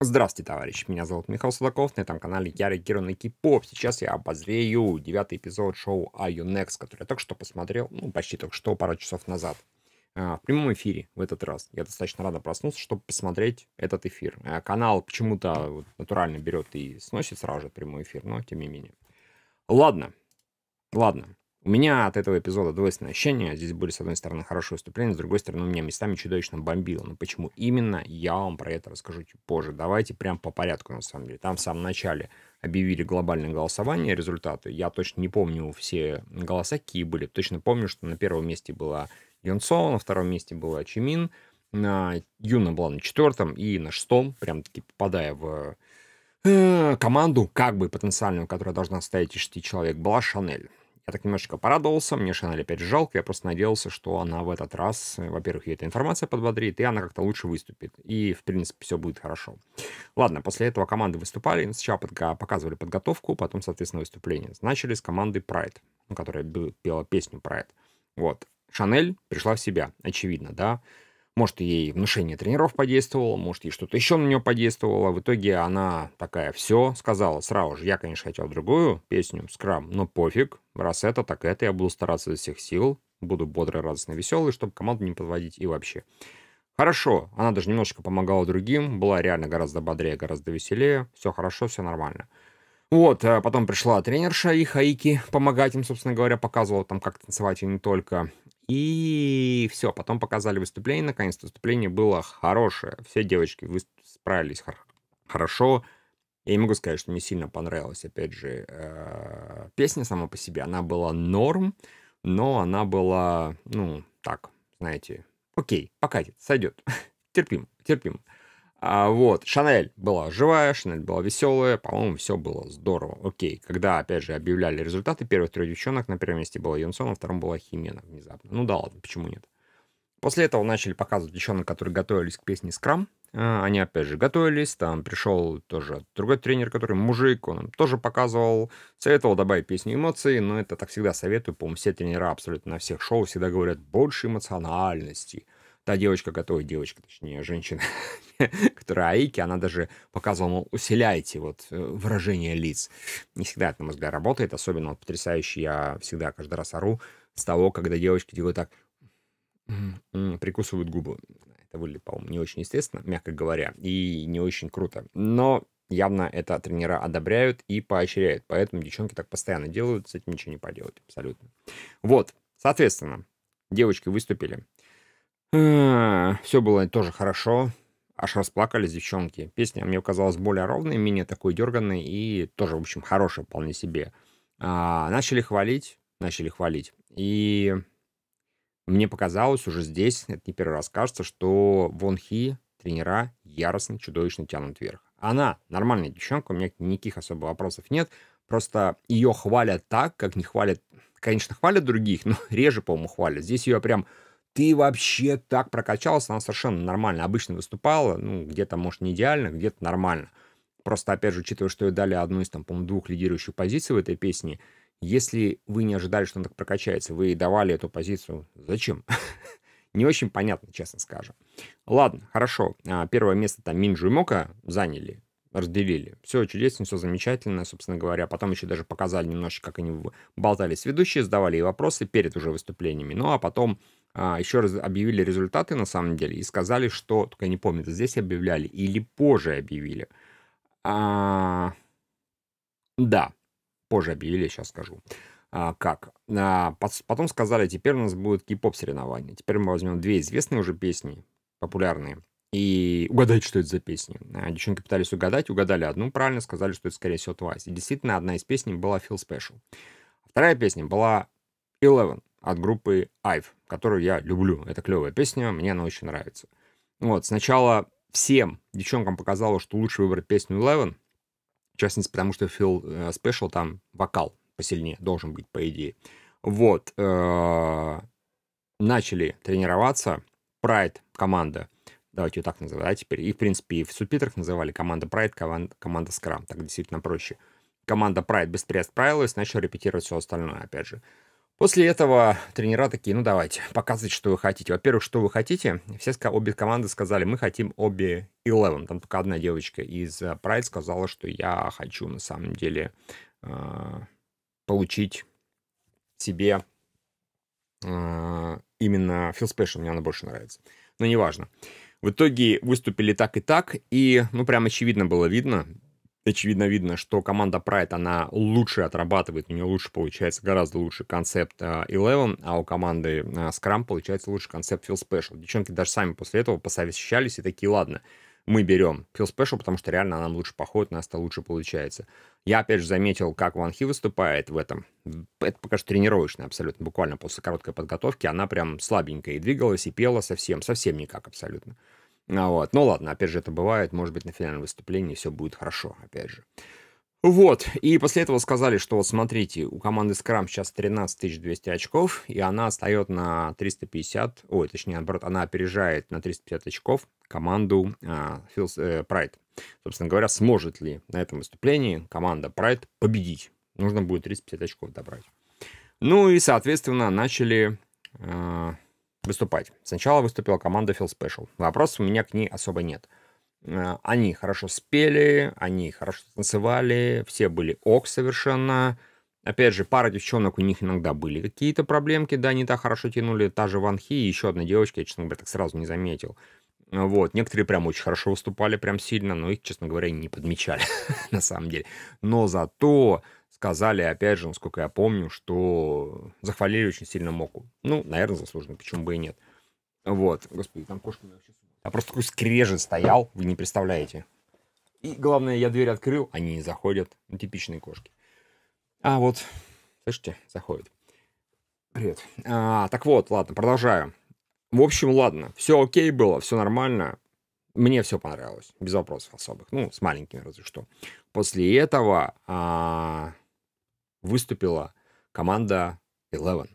Здравствуйте, товарищи. Меня зовут Михаил Судаков. На этом канале Ярик Кирон и Кипоп. Сейчас я обозрею девятый эпизод шоу Are You Next, который я только что посмотрел, ну, почти только что, пару часов назад. А, в прямом эфире в этот раз. Я достаточно рада проснулся, чтобы посмотреть этот эфир. А, канал почему-то натурально берет и сносит сразу же прямой эфир, но тем не менее. Ладно, ладно. У меня от этого эпизода двойственное ощущение. Здесь были, с одной стороны, хорошие выступления, с другой стороны, у меня местами чудовищно бомбило. Но почему именно, я вам про это расскажу чуть позже. Давайте прям по порядку, на самом деле. Там в самом начале объявили глобальное голосование, результаты. Я точно не помню все голоса, какие были. Точно помню, что на первом месте была Йонсо, на втором месте была Чимин, на Юна была на четвертом и на шестом, прям-таки попадая в э, команду, как бы потенциальную, которая должна стоять из шести человек, была Шанель. Я так немножечко порадовался, мне Шанель опять жалко, я просто надеялся, что она в этот раз, э, во-первых, ей эта информация подбодрит, и она как-то лучше выступит, и, в принципе, все будет хорошо. Ладно, после этого команды выступали, сначала подго- показывали подготовку, потом, соответственно, выступление. Начали с команды Pride, ну, которая пела песню Pride. Вот. Шанель пришла в себя, очевидно, да. Может, ей внушение тренеров подействовало, может, ей что-то еще на нее подействовало. В итоге она такая, все, сказала сразу же, я, конечно, хотел другую песню, скрам, но пофиг, раз это, так это, я буду стараться до всех сил, буду бодрый, радостный, веселый, чтобы команду не подводить и вообще. Хорошо, она даже немножечко помогала другим, была реально гораздо бодрее, гораздо веселее, все хорошо, все нормально. Вот, э, потом пришла тренерша и Хаики помогать им, собственно говоря, показывала там, как танцевать и не только. И все, потом показали выступление, наконец-то выступление было хорошее. Все девочки справились хорошо. Я не могу сказать, что мне сильно понравилась, опять же, э, песня сама по себе. Она была норм, но она была, ну, так, знаете, окей, покатит, сойдет. терпимо, терпимо. А вот, Шанель была живая, Шанель была веселая, по-моему, все было здорово. Окей, когда, опять же, объявляли результаты, первых трех девчонок на первом месте была Юнсон, на втором была Химена внезапно. Ну да ладно, почему нет? После этого начали показывать девчонок, которые готовились к песне «Скрам». А, они, опять же, готовились, там пришел тоже другой тренер, который мужик, он тоже показывал, советовал добавить песню эмоций, но это так всегда советую, по-моему, все тренера абсолютно на всех шоу всегда говорят «больше эмоциональности», та девочка, которая девочка, точнее, женщина, которая Аики, она даже показывала, мол, усиляйте вот э, выражение лиц. Не всегда это, на мой взгляд, работает, особенно вот, потрясающе я всегда каждый раз ору с того, когда девочки делают так, прикусывают губы. Это выглядит, по-моему, не очень естественно, мягко говоря, и не очень круто. Но явно это тренера одобряют и поощряют. Поэтому девчонки так постоянно делают, с этим ничего не поделать абсолютно. Вот, соответственно, девочки выступили а, все было тоже хорошо. Аж расплакались девчонки. Песня мне казалась более ровной, менее такой дерганной и тоже, в общем, хорошая вполне себе. А, начали хвалить, начали хвалить. И мне показалось уже здесь, это не первый раз кажется, что Вон Хи тренера яростно, чудовищно тянут вверх. Она нормальная девчонка, у меня никаких особо вопросов нет. Просто ее хвалят так, как не хвалят... Конечно, хвалят других, но реже, по-моему, хвалят. Здесь ее прям ты вообще так прокачался, она совершенно нормально. Обычно выступала, ну, где-то, может, не идеально, где-то нормально. Просто, опять же, учитывая, что ей дали одну из, там, по моему двух лидирующих позиций в этой песне, если вы не ожидали, что она так прокачается, вы ей давали эту позицию, зачем? Не очень понятно, честно скажу. Ладно, хорошо. А, первое место там Минджу и Мока заняли, разделили. Все чудесно, все замечательно, собственно говоря. Потом еще даже показали немножечко, как они болтали с ведущей, задавали ей вопросы перед уже выступлениями. Ну, а потом а, еще раз объявили результаты на самом деле и сказали, что, только я не помню, здесь объявляли или позже объявили. А, да, позже объявили, сейчас скажу. А, как? А, потом сказали, теперь у нас будет кей-поп соревнование. Теперь мы возьмем две известные уже песни, популярные, и угадать, что это за песни. А, девчонки пытались угадать, угадали одну правильно, сказали, что это, скорее всего, Twice. И действительно, одна из песен была Feel Special. Вторая песня была Eleven от группы Ive, которую я люблю. Это клевая песня, мне она очень нравится. Вот, сначала всем девчонкам показалось, что лучше выбрать песню Eleven, в частности, потому что Фил Special э, там вокал посильнее должен быть, по идее. Вот. Э, начали тренироваться. Pride команда, давайте ее так называть, А теперь. И, в принципе, и в субтитрах называли команда Pride, команда, Скрам, Так действительно проще. Команда Pride быстрее справилась, начал репетировать все остальное, опять же. После этого тренера такие, ну давайте, показывайте, что вы хотите. Во-первых, что вы хотите. Все обе команды сказали, мы хотим обе 11. Там только одна девочка из э, Pride сказала, что я хочу на самом деле э, получить себе э, именно Feel Special, мне она больше нравится. Но неважно. В итоге выступили так и так, и, ну, прям очевидно было видно, очевидно видно, что команда Pride, она лучше отрабатывает, у нее лучше получается, гораздо лучше концепт а, Eleven, а у команды а, Scrum получается лучше концепт Feel Special. Девчонки даже сами после этого посовещались и такие, ладно, мы берем Feel Special, потому что реально нам лучше походит, у нас это лучше получается. Я, опять же, заметил, как Ван Хи выступает в этом. Это пока что тренировочная абсолютно, буквально после короткой подготовки. Она прям слабенькая и двигалась, и пела совсем, совсем никак абсолютно. А вот. Ну ладно, опять же, это бывает. Может быть, на финальном выступлении все будет хорошо, опять же. Вот, и после этого сказали, что вот смотрите, у команды Scrum сейчас 13 200 очков, и она остается на 350, ой, точнее, наоборот, она опережает на 350 очков команду а, Филс, э, Собственно говоря, сможет ли на этом выступлении команда Прайд победить? Нужно будет 350 очков добрать. Ну и, соответственно, начали... А, выступать. Сначала выступила команда Feel Special. Вопросов у меня к ней особо нет. Э, они хорошо спели, они хорошо танцевали, все были ок совершенно. Опять же, пара девчонок у них иногда были какие-то проблемки, да, не так хорошо тянули. Та же Ван Хи и еще одна девочка, я, честно говоря, так сразу не заметил. Вот, некоторые прям очень хорошо выступали, прям сильно, но их, честно говоря, не подмечали, на самом деле. Но зато сказали, опять же, насколько я помню, что захвалили очень сильно Моку. Ну, наверное, заслуженно, почему бы и нет. Вот. Господи, там кошка вообще... А просто такой скрежет стоял, вы не представляете. И главное, я дверь открыл, они не заходят. Ну, типичные кошки. А вот, слышите, заходит, Привет. А, так вот, ладно, продолжаю. В общем, ладно, все окей было, все нормально. Мне все понравилось, без вопросов особых. Ну, с маленькими разве что. После этого а, выступила команда Eleven,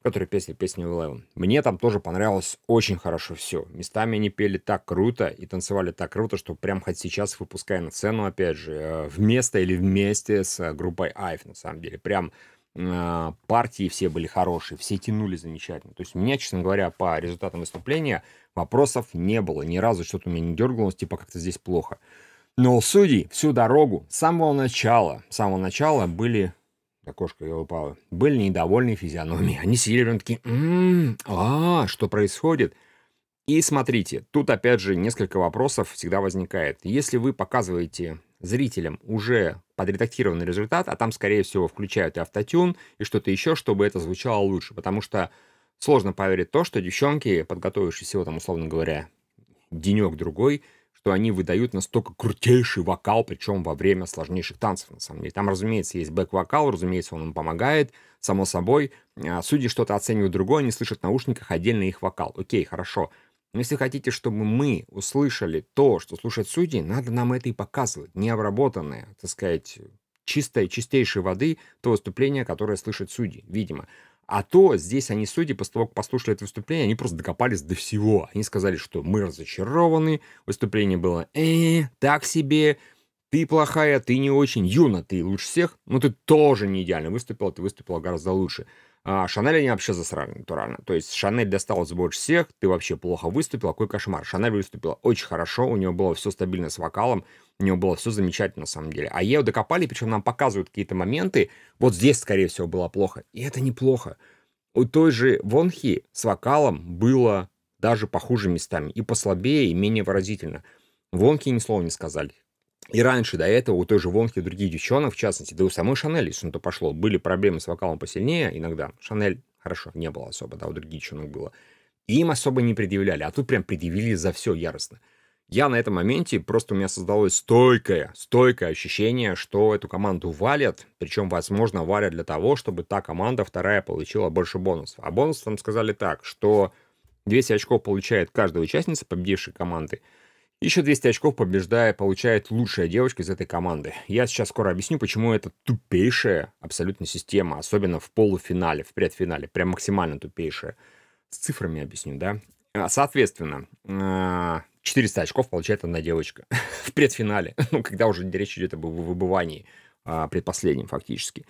в которой песня песня Eleven. Мне там тоже понравилось очень хорошо все. Местами они пели так круто и танцевали так круто, что прям хоть сейчас выпуская на сцену, опять же, э, вместо или вместе с группой Айф, на самом деле. Прям э, партии все были хорошие, все тянули замечательно. То есть у меня, честно говоря, по результатам выступления вопросов не было. Ни разу что-то у меня не дергалось, типа как-то здесь плохо. Но судьи всю дорогу, с самого начала, с самого начала были Окошко и упало. Были недовольны физиономией. Они сидели прям такие, «М-м, а, что происходит? И смотрите, тут опять же несколько вопросов всегда возникает. Если вы показываете зрителям уже подредактированный результат, а там, скорее всего, включают и автотюн, и что-то еще, чтобы это звучало лучше, потому что сложно поверить то, что девчонки, подготовившись всего там, условно говоря, денек-другой, что они выдают настолько крутейший вокал, причем во время сложнейших танцев, на самом деле. Там, разумеется, есть бэк-вокал, разумеется, он им помогает, само собой. А, судьи что-то оценивают другое, они слышат в наушниках отдельно их вокал. Окей, хорошо. Но если хотите, чтобы мы услышали то, что слушают судьи, надо нам это и показывать. Необработанное, так сказать, чистой, чистейшей воды то выступление, которое слышат судьи, видимо. А то здесь они, судя по того, как послушали это выступление, они просто докопались до всего. Они сказали, что мы разочарованы, выступление было э, так себе, ты плохая, ты не очень, Юна, ты лучше всех, но ты тоже не идеально выступила, ты выступила гораздо лучше. А Шанель они вообще засрали натурально. То есть Шанель досталась больше всех, ты вообще плохо выступил, какой кошмар. Шанель выступила очень хорошо, у нее было все стабильно с вокалом, у нее было все замечательно на самом деле. А ее докопали, причем нам показывают какие-то моменты, вот здесь, скорее всего, было плохо. И это неплохо. У той же Вонхи с вокалом было даже похуже местами, и послабее, и менее выразительно. Вонхи ни слова не сказали. И раньше до этого у той же Вонки других девчонок, в частности, да и у самой Шанель, если на то пошло, были проблемы с вокалом посильнее иногда. Шанель, хорошо, не было особо, да, у других девчонок было. И им особо не предъявляли, а тут прям предъявили за все яростно. Я на этом моменте, просто у меня создалось стойкое, стойкое ощущение, что эту команду валят, причем, возможно, валят для того, чтобы та команда вторая получила больше бонусов. А бонусы, там сказали так, что 200 очков получает каждая участница победившей команды – еще 200 очков, побеждая, получает лучшая девочка из этой команды. Я сейчас скоро объясню, почему это тупейшая абсолютно система, особенно в полуфинале, в предфинале, прям максимально тупейшая. С цифрами объясню, да? А, соответственно, 400 а, очков получает одна девочка в предфинале, ну, когда уже речь идет об выбывании а, предпоследнем фактически.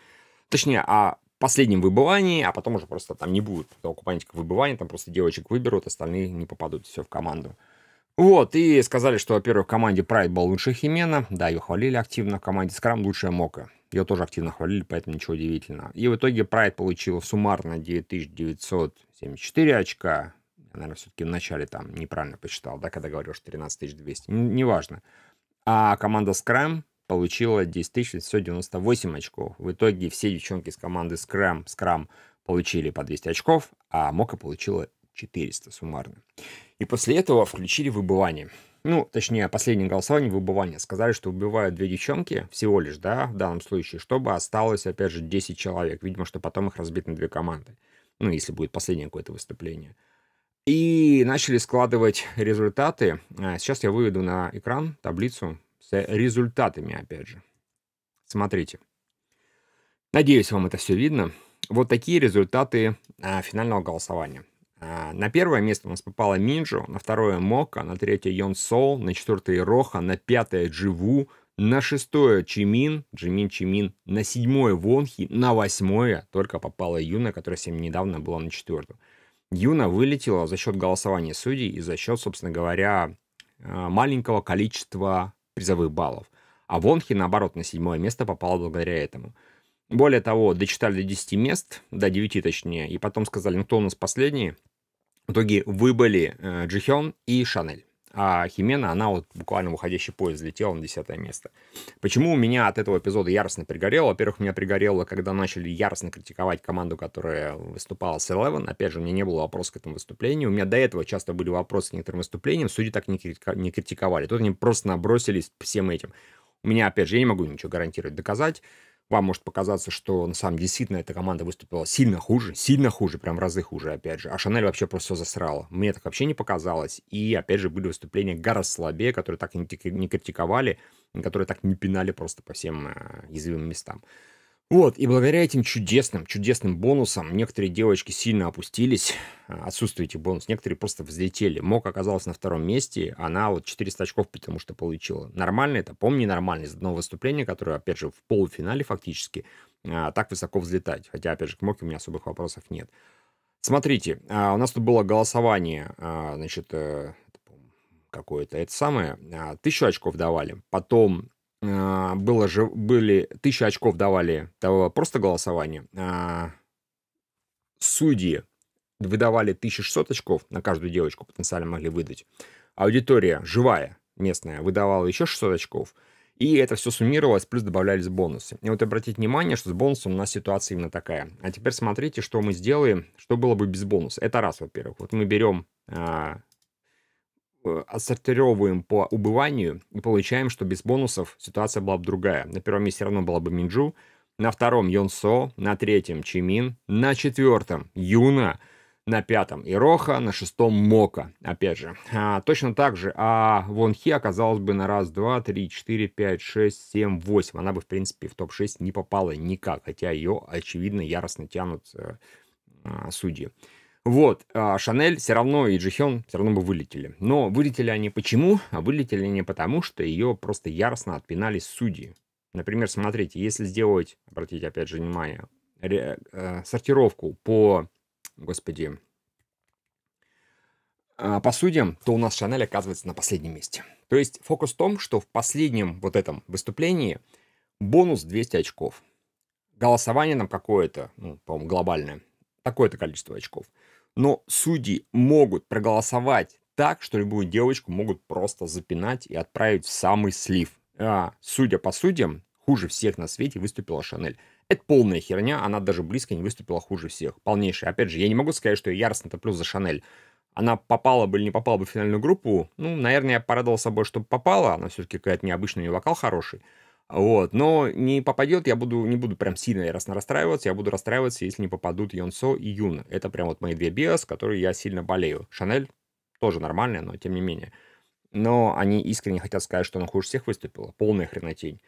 Точнее, о последнем выбывании, а потом уже просто там не будет того купальника выбывания, там просто девочек выберут, остальные не попадут все в команду. Вот, и сказали, что, во-первых, в команде Pride был лучше Химена. Да, ее хвалили активно. В команде Скрам лучшая Мока. Ее тоже активно хвалили, поэтому ничего удивительного. И в итоге Прайд получил суммарно 9974 очка. Я, наверное, все-таки вначале там неправильно посчитал, да, когда говорил, что 13200. Неважно. А команда Scrum получила 10698 очков. В итоге все девчонки из команды Scrum, Scrum получили по 200 очков, а Мока получила 400 суммарно. И после этого включили выбывание. Ну, точнее, последнее голосование выбывание. Сказали, что убивают две девчонки всего лишь, да, в данном случае, чтобы осталось, опять же, 10 человек. Видимо, что потом их разбить на две команды. Ну, если будет последнее какое-то выступление. И начали складывать результаты. А, сейчас я выведу на экран таблицу с результатами, опять же. Смотрите. Надеюсь, вам это все видно. Вот такие результаты а, финального голосования. А, на первое место у нас попала Минджу, на второе Мока, на третье Йон Сол, на четвертое Роха, на пятое Дживу, на шестое Чимин, Джимин Чимин, на седьмое Вонхи, на восьмое только попала Юна, которая совсем недавно была на четвертом. Юна вылетела за счет голосования судей и за счет, собственно говоря, а, маленького количества призовых баллов. А Вонхи, наоборот, на седьмое место попала благодаря этому. Более того, дочитали до 10 мест, до 9 точнее, и потом сказали, ну кто у нас последний, в итоге выбыли э, Джихён и Шанель. А Химена, она вот буквально в уходящий поезд летела на десятое место. Почему у меня от этого эпизода яростно пригорело? Во-первых, меня пригорело, когда начали яростно критиковать команду, которая выступала с Eleven. Опять же, у меня не было вопросов к этому выступлению. У меня до этого часто были вопросы к некоторым выступлениям. Судьи так не, не критиковали. Тут они просто набросились всем этим. У меня, опять же, я не могу ничего гарантировать, доказать. Вам может показаться, что на самом деле действительно эта команда выступила сильно хуже, сильно хуже, прям в разы хуже, опять же. А Шанель вообще просто все засрала. Мне так вообще не показалось. И, опять же, были выступления гораздо слабее, которые так не критиковали, которые так не пинали просто по всем э, местам. Вот, и благодаря этим чудесным, чудесным бонусам некоторые девочки сильно опустились, а, отсутствие этих бонусов, некоторые просто взлетели. Мок оказалась на втором месте, она вот 400 очков потому что получила. Нормально это, помни, нормально из одного выступления, которое, опять же, в полуфинале фактически, а, так высоко взлетать. Хотя, опять же, к Моке у меня особых вопросов нет. Смотрите, а, у нас тут было голосование, значит, э, какое-то это самое, тысячу очков давали, потом а, было же, были, тысячи очков давали того просто голосования. А, судьи выдавали 1600 очков, на каждую девочку потенциально могли выдать. Аудитория живая, местная, выдавала еще 600 очков. И это все суммировалось, плюс добавлялись бонусы. И вот обратить внимание, что с бонусом у нас ситуация именно такая. А теперь смотрите, что мы сделаем, что было бы без бонуса. Это раз, во-первых. Вот мы берем а, Э, отсортировываем по убыванию и получаем, что без бонусов ситуация была бы другая. На первом месте все равно была бы Минджу, на втором Йон на третьем Чимин, на четвертом Юна, на пятом Ироха, на шестом Мока. Опять же, а, точно так же, а Вон Хи оказалась бы на раз, два, три, четыре, пять, шесть, семь, восемь. Она бы, в принципе, в топ-6 не попала никак, хотя ее, очевидно, яростно тянут э, а, судьи. Вот, а Шанель все равно и Джихен все равно бы вылетели. Но вылетели они почему? А вылетели не потому, что ее просто яростно отпинали судьи. Например, смотрите, если сделать, обратите опять же внимание, ре, э, сортировку по, господи, э, по судьям, то у нас Шанель оказывается на последнем месте. То есть фокус в том, что в последнем вот этом выступлении бонус 200 очков. Голосование нам какое-то, ну, по-моему, глобальное, такое-то количество очков – но судьи могут проголосовать так, что любую девочку могут просто запинать и отправить в самый слив. А, судя по судьям, хуже всех на свете выступила Шанель. Это полная херня, она даже близко не выступила хуже всех. Полнейшая. Опять же, я не могу сказать, что я яростно топлю за Шанель. Она попала бы или не попала бы в финальную группу. Ну, наверное, я порадовал собой, что попала. Она все-таки какая-то необычная, у нее вокал хороший. Вот, но не попадет, я буду, не буду прям сильно яростно расстраиваться, я буду расстраиваться, если не попадут Йонсо и Юн. Это прям вот мои две биос, которые я сильно болею. Шанель тоже нормальная, но тем не менее. Но они искренне хотят сказать, что она хуже всех выступила. Полная хренотень.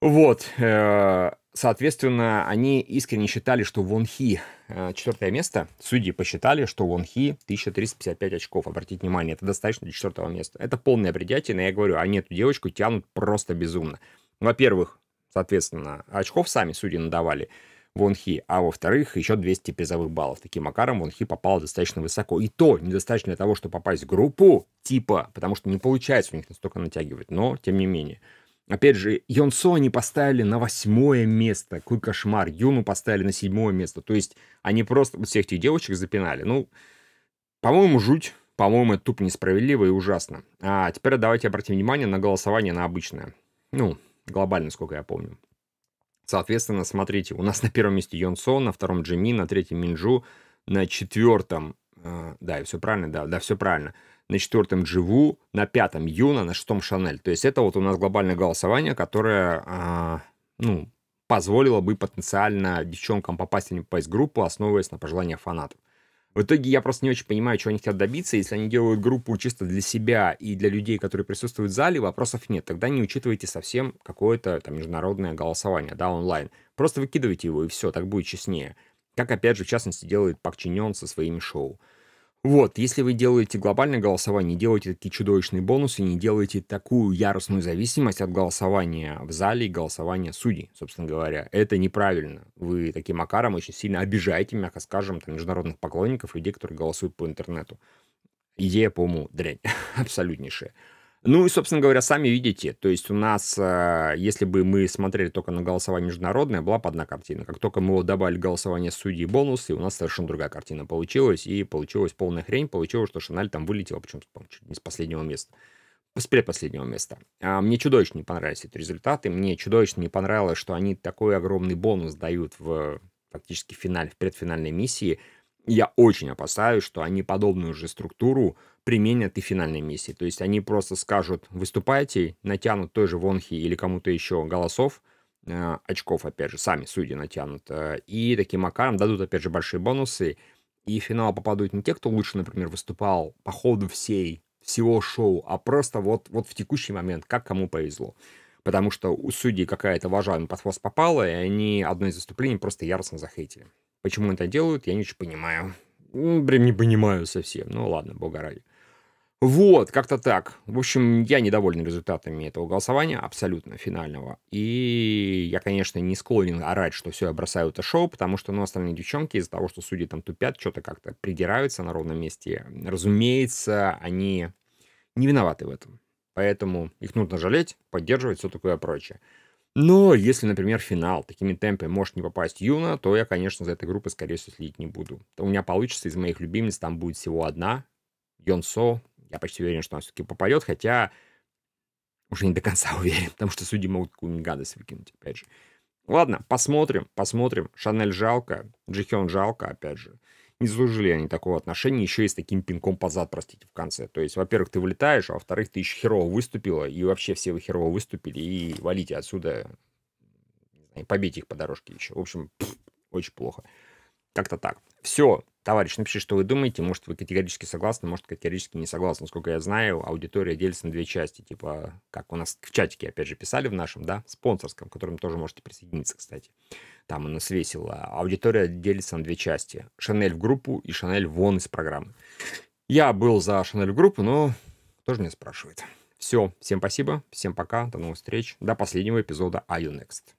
Вот, э, соответственно, они искренне считали, что Вон Хи э, четвертое место. Судьи посчитали, что Вон Хи 1355 очков. Обратите внимание, это достаточно для четвертого места. Это полное но я говорю, они эту девочку тянут просто безумно. Во-первых, соответственно, очков сами судьи надавали Вонхи, а во-вторых, еще 200 призовых баллов. Таким макаром Вонхи попал достаточно высоко. И то недостаточно для того, чтобы попасть в группу типа, потому что не получается у них настолько натягивать, но тем не менее. Опять же, Йонсо они поставили на восьмое место. Какой кошмар. Юну поставили на седьмое место. То есть они просто всех этих девочек запинали. Ну, по-моему, жуть. По-моему, это тупо несправедливо и ужасно. А теперь давайте обратим внимание на голосование на обычное. Ну, глобально, сколько я помню. Соответственно, смотрите, у нас на первом месте Йонсон, на втором Джимми, на третьем Минджу, на четвертом, э, да, все правильно, да, да, все правильно, на четвертом Дживу, на пятом Юна, на шестом Шанель. То есть это вот у нас глобальное голосование, которое, э, ну, позволило бы потенциально девчонкам попасть в не попасть в группу, основываясь на пожеланиях фанатов. В итоге я просто не очень понимаю, чего они хотят добиться. Если они делают группу чисто для себя и для людей, которые присутствуют в зале, вопросов нет. Тогда не учитывайте совсем какое-то там международное голосование, да, онлайн. Просто выкидывайте его, и все, так будет честнее. Как, опять же, в частности, делает Пак Чиньон со своими шоу. Вот, если вы делаете глобальное голосование, делаете такие чудовищные бонусы, не делаете такую яростную зависимость от голосования в зале и голосования судей, собственно говоря. Это неправильно. Вы таким макаром очень сильно обижаете, мягко скажем, там, международных поклонников, людей, которые голосуют по интернету. Идея, по-моему, дрянь абсолютнейшая. Ну и, собственно говоря, сами видите, то есть у нас, а, если бы мы смотрели только на голосование международное, была бы одна картина. Как только мы добавили голосование судьи бонусы, у нас совершенно другая картина получилась, и получилась полная хрень, получилось, что Шаналь там вылетела, причем чуть не с последнего места с предпоследнего места. А мне чудовищно не понравились эти результаты. Мне чудовищно не понравилось, что они такой огромный бонус дают в фактически финале, в предфинальной миссии. Я очень опасаюсь, что они подобную же структуру применят и финальной миссии. То есть они просто скажут, выступайте, натянут той же Вонхи или кому-то еще голосов, э, очков, опять же, сами судьи натянут. Э, и таким макаром дадут, опять же, большие бонусы. И в финал попадут не те, кто лучше, например, выступал по ходу всей, всего шоу, а просто вот, вот в текущий момент, как кому повезло. Потому что у судей какая-то вожа под хвост попала, и они одно из выступлений просто яростно захейтили. Почему это делают, я не очень понимаю. Ну, прям не понимаю совсем. Ну ладно, бога ради. Вот, как-то так. В общем, я недоволен результатами этого голосования, абсолютно финального. И я, конечно, не склонен орать, что все, я бросаю это шоу, потому что, ну, остальные девчонки из-за того, что судьи там тупят, что-то как-то придираются на ровном месте. Разумеется, они не виноваты в этом. Поэтому их нужно жалеть, поддерживать, все такое прочее. Но если, например, финал такими темпами может не попасть Юна, то я, конечно, за этой группой, скорее всего, следить не буду. у меня получится, из моих любимец там будет всего одна, Йонсо, я почти уверен, что она все-таки попадет, хотя уже не до конца уверен, потому что судьи могут какую-нибудь гадость выкинуть, опять же. Ладно, посмотрим, посмотрим. Шанель жалко, Джихён жалко, опять же. Не заслужили они такого отношения, еще и с таким пинком позад, простите, в конце. То есть, во-первых, ты вылетаешь, а во-вторых, ты еще херово выступила, и вообще все вы херово выступили, и валите отсюда, и знаю, побейте их по дорожке еще. В общем, пфф, очень плохо. Как-то так. Все, товарищ, напиши, что вы думаете. Может, вы категорически согласны, может, категорически не согласны. Насколько я знаю, аудитория делится на две части. Типа, как у нас в чатике, опять же, писали в нашем, да, спонсорском, к которому тоже можете присоединиться, кстати. Там у нас весело. Аудитория делится на две части. Шанель в группу и Шанель вон из программы. Я был за Шанель в группу, но тоже меня спрашивает. Все, всем спасибо, всем пока, до новых встреч, до последнего эпизода IU Next.